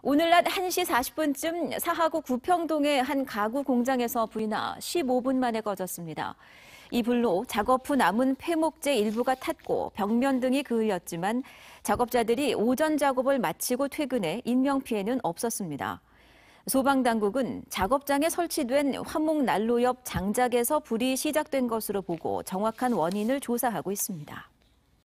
오늘 낮 1시 40분쯤 사하구 구평동의 한 가구 공장에서 불이 나 15분 만에 꺼졌습니다. 이 불로 작업 후 남은 폐목재 일부가 탔고 벽면 등이 그을렸지만 작업자들이 오전 작업을 마치고 퇴근해 인명피해는 없었습니다. 소방당국은 작업장에 설치된 화목 난로 옆 장작에서 불이 시작된 것으로 보고 정확한 원인을 조사하고 있습니다.